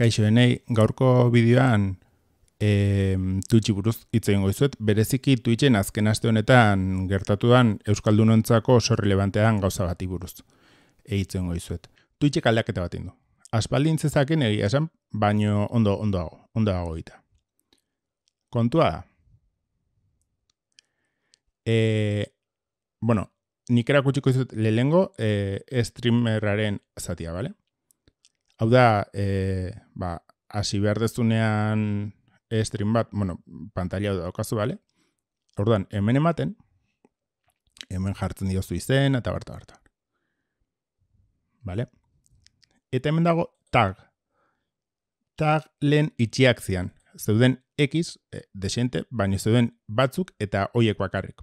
kaixo gaurko bideoan e, buruz hitz egingo bereziki Twitchen azken aste honetan gertatu dan euskaldunontzako oso relevantean gauza bati buruz e, hitz egingo dizuet. Twitchek aldaketa bat indu. Aspaldin egia esan, baino ondo ondoago, ondoago Kontua da. E, bueno, nik erakutsiko lehengo e, streameraren zatia, bale? Hau da, e, ba, hasi behar dezunean e stream bat, bueno, pantalla daukazu, bale? Ordan hemen ematen, hemen jartzen diozu izen, eta barta, barta. Bale? Eta hemen dago tag. Tag lehen itxiak zian. Zeuden X, e, eh, desente, baina zeuden batzuk eta oiek bakarrik.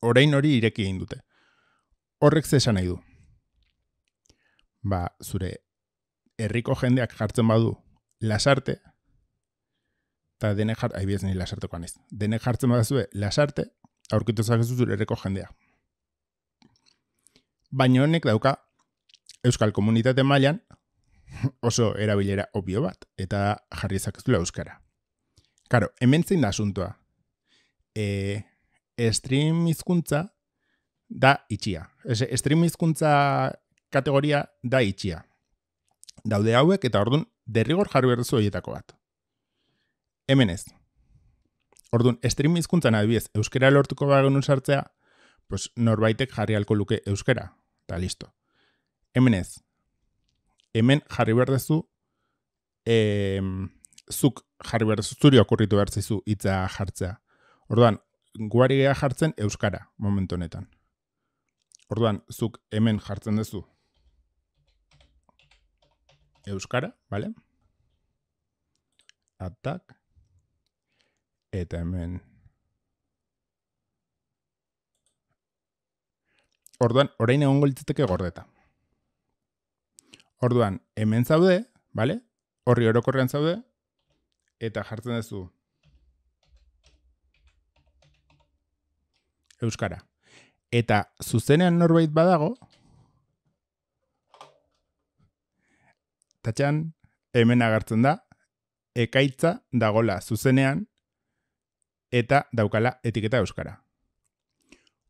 Orain hori ireki egin dute. Horrek zesan nahi du. Ba, zure herriko jendeak jartzen badu lasarte, eta denek jartzen, ahi bidez lasarteko ez denek jartzen badazue lasarte, aurkitu zakezu zure herriko jendea. Baina honek dauka, Euskal Komunitate mailan oso erabilera obio bat, eta jarri zakezula euskara. Karo, hemen zein da asuntoa. E, stream izkuntza da itxia. stream izkuntza kategoria da itxia daude hauek eta ordun derrigor jarri berduzu horietako bat. Hemen ez. Ordun, stream hizkuntzan adibidez euskera lortuko bagenu sartzea, pues norbaitek jarri alko luke euskera, eta listo. Hemen ez. Hemen jarri berduzu, duzu, zuk jarri berduzu, zuri okurritu bertzizu hitza jartzea. Orduan, guari gea jartzen euskara momentu honetan. Orduan, zuk hemen jartzen duzu euskara, vale? Atak. Eta hemen. Orduan, orain egongo litzateke gordeta. Orduan, hemen zaude, vale? Horri orokorrean zaude eta jartzen duzu euskara. Eta zuzenean norbait badago, tatxan, hemen agertzen da, ekaitza dagola zuzenean, eta daukala etiketa euskara.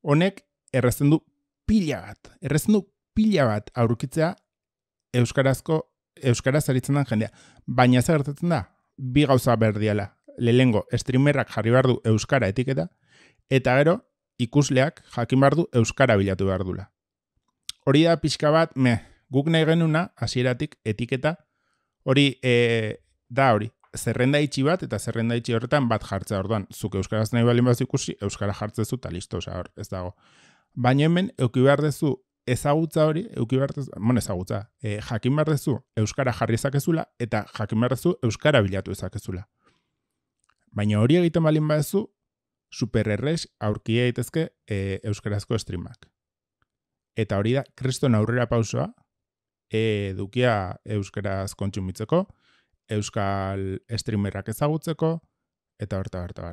Honek errezten du pila bat, errezten du pila bat aurkitzea euskarazko euskaraz aritzen den jendea. Baina ez gertatzen da, bi gauza berdiala. lelengo streamerrak jarri behar du euskara etiketa, eta gero, ikusleak jakin behar du euskara bilatu behar dula. Hori da pixka bat, meh, guk nahi genuna hasieratik etiketa hori e, da hori zerrenda itxi bat eta zerrenda itxi horretan bat jartzea orduan zuk euskaraz nahi balin bat ikusi euskara jartzezu zu listo hor ez dago baina hemen euki dezu ezagutza hori eukibar dezu mon ezagutza e, jakin behar dezu euskara jarri zakezula eta jakin behar dezu euskara bilatu ezakezula baina hori egiten balin badezu super errez aurki daitezke eh, euskarazko streamak eta hori da kriston aurrera pausoa E, edukia euskaraz kontsumitzeko, euskal streamerrak ezagutzeko, eta horta, horta,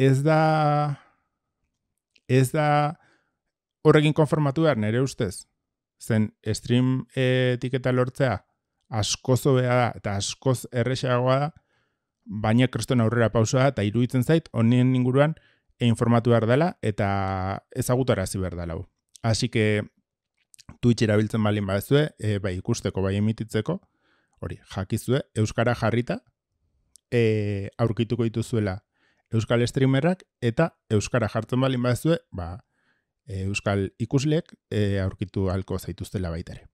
Ez da, ez da horrekin konformatu behar, nere ustez? Zen stream etiketa lortzea askozo beha da, eta askoz erresagoa da, baina kreston aurrera pausoa eta iruditzen zait, onien inguruan, e, informatu behar dela, eta ezagutara ziber dela. Asi que, Twitch erabiltzen balin badzue e, bai ikusteko, bai emititzeko, hori, jakizue, Euskara jarrita, e, aurkituko dituzuela Euskal streamerrak, eta Euskara jartzen balin badzue ba, e, Euskal ikuslek e, aurkitu halko zaituztela baita ere.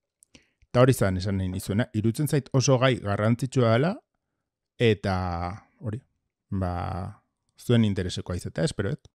Eta hori zan esan nahi nizuena, irutzen zait oso gai garrantzitsua dela, eta hori, ba, zuen interesekoa izatea, espero, et?